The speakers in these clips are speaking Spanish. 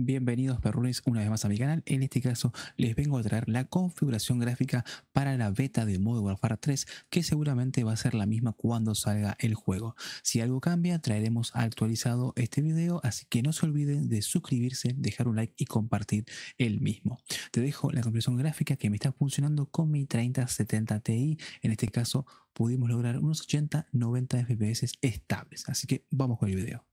Bienvenidos perrones una vez más a mi canal, en este caso les vengo a traer la configuración gráfica para la beta de modo Warfare 3 que seguramente va a ser la misma cuando salga el juego. Si algo cambia traeremos actualizado este video así que no se olviden de suscribirse, dejar un like y compartir el mismo. Te dejo la configuración gráfica que me está funcionando con mi 3070 Ti, en este caso pudimos lograr unos 80-90 FPS estables, así que vamos con el video.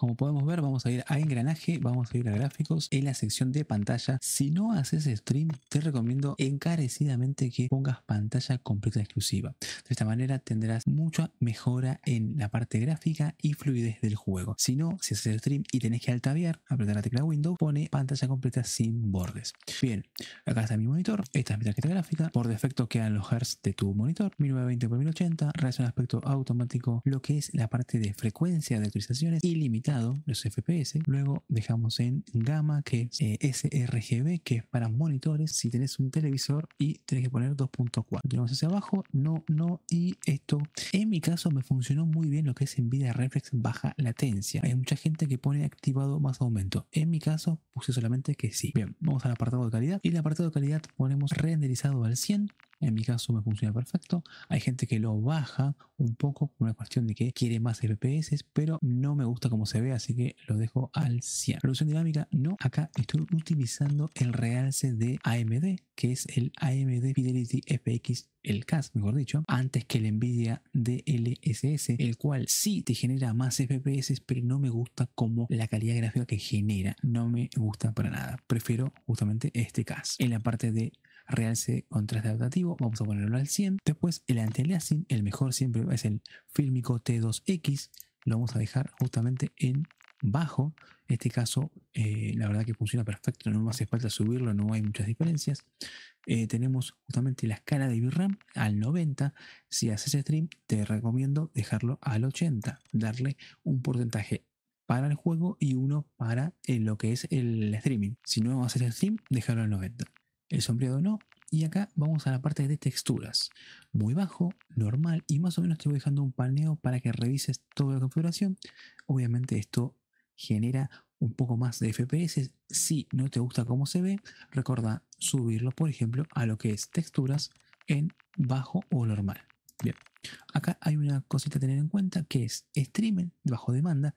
Como podemos ver, vamos a ir a engranaje, vamos a ir a gráficos en la sección de pantalla. Si no haces stream, te recomiendo encarecidamente que pongas pantalla completa exclusiva. De esta manera tendrás mucha mejora en la parte gráfica y fluidez del juego. Si no, si haces stream y tenés que altaviar, apretar la tecla Windows, pone pantalla completa sin bordes. Bien, acá está mi monitor, esta es mi tarjeta gráfica, por defecto quedan los Hz de tu monitor, 1920x1080, un aspecto automático, lo que es la parte de frecuencia de actualizaciones y limita los FPS. Luego dejamos en gamma, que es eh, sRGB, que es para monitores. Si tenés un televisor y tenés que poner 2.4. Tenemos hacia abajo, no, no y esto. En mi caso me funcionó muy bien lo que es en vida Reflex baja latencia. Hay mucha gente que pone activado más aumento. En mi caso puse solamente que sí. Bien, vamos al apartado de calidad. Y el apartado de calidad ponemos renderizado al 100 en mi caso me funciona perfecto. Hay gente que lo baja un poco por una cuestión de que quiere más FPS, pero no me gusta cómo se ve, así que lo dejo al 100. Resolución dinámica, no. Acá estoy utilizando el realce de AMD que es el AMD Fidelity FX, el CAS mejor dicho, antes que el Nvidia DLSS, el cual sí te genera más FPS, pero no me gusta como la calidad gráfica que genera, no me gusta para nada, prefiero justamente este CAS. En la parte de realce contraste adaptativo, vamos a ponerlo al 100, después el anti-aliasing, el mejor siempre es el fílmico T2X, lo vamos a dejar justamente en bajo. En este caso, eh, la verdad que funciona perfecto, no hace falta subirlo, no hay muchas diferencias. Eh, tenemos justamente la escala de VRAM al 90. Si haces stream, te recomiendo dejarlo al 80, darle un porcentaje para el juego y uno para eh, lo que es el streaming. Si no haces stream, dejarlo al 90. El sombreado no, y acá vamos a la parte de texturas. Muy bajo, normal y más o menos te voy dejando un paneo para que revises toda la configuración. Obviamente esto genera un poco más de FPS. Si no te gusta cómo se ve, recuerda subirlo, por ejemplo, a lo que es texturas en bajo o normal. Bien, acá hay una cosita a tener en cuenta que es streaming bajo demanda.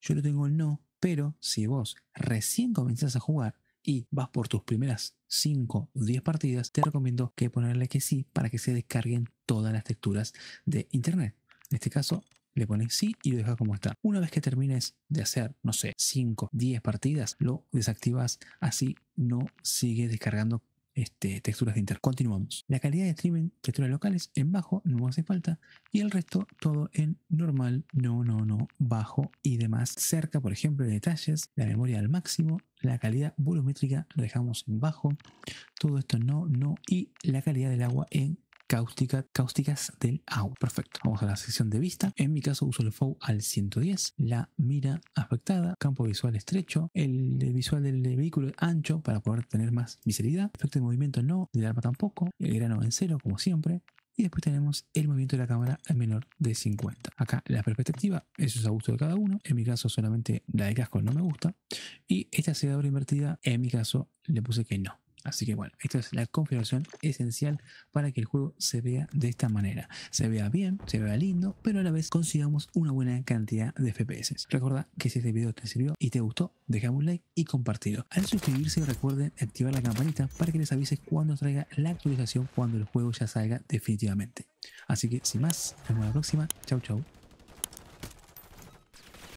Yo lo tengo el no, pero si vos recién comenzás a jugar y vas por tus primeras 5 o 10 partidas, te recomiendo que ponerle que sí para que se descarguen todas las texturas de internet. En este caso, le pones sí y lo dejas como está. Una vez que termines de hacer, no sé, 5, 10 partidas, lo desactivas, así no sigue descargando este, texturas de Inter. Continuamos. La calidad de streaming, texturas locales en bajo, no hace falta. Y el resto todo en normal, no, no, no, bajo y demás. Cerca, por ejemplo, de detalles, la memoria al máximo, la calidad volumétrica lo dejamos en bajo. Todo esto no, no. Y la calidad del agua en cáustica, cáusticas del AU. Perfecto. Vamos a la sección de vista. En mi caso uso el FOV al 110, la mira afectada, campo visual estrecho, el visual del vehículo ancho para poder tener más visibilidad, efecto de movimiento no, del arma tampoco, el grano en cero como siempre, y después tenemos el movimiento de la cámara al menor de 50. Acá la perspectiva, eso es a gusto de cada uno. En mi caso solamente la de casco no me gusta. Y esta aceleradora invertida, en mi caso le puse que no. Así que bueno, esta es la configuración esencial para que el juego se vea de esta manera. Se vea bien, se vea lindo, pero a la vez consigamos una buena cantidad de FPS. Recuerda que si este video te sirvió y te gustó, deja un like y compartilo. Al suscribirse recuerden activar la campanita para que les avise cuando traiga la actualización cuando el juego ya salga definitivamente. Así que sin más, nos vemos la próxima. Chau chau.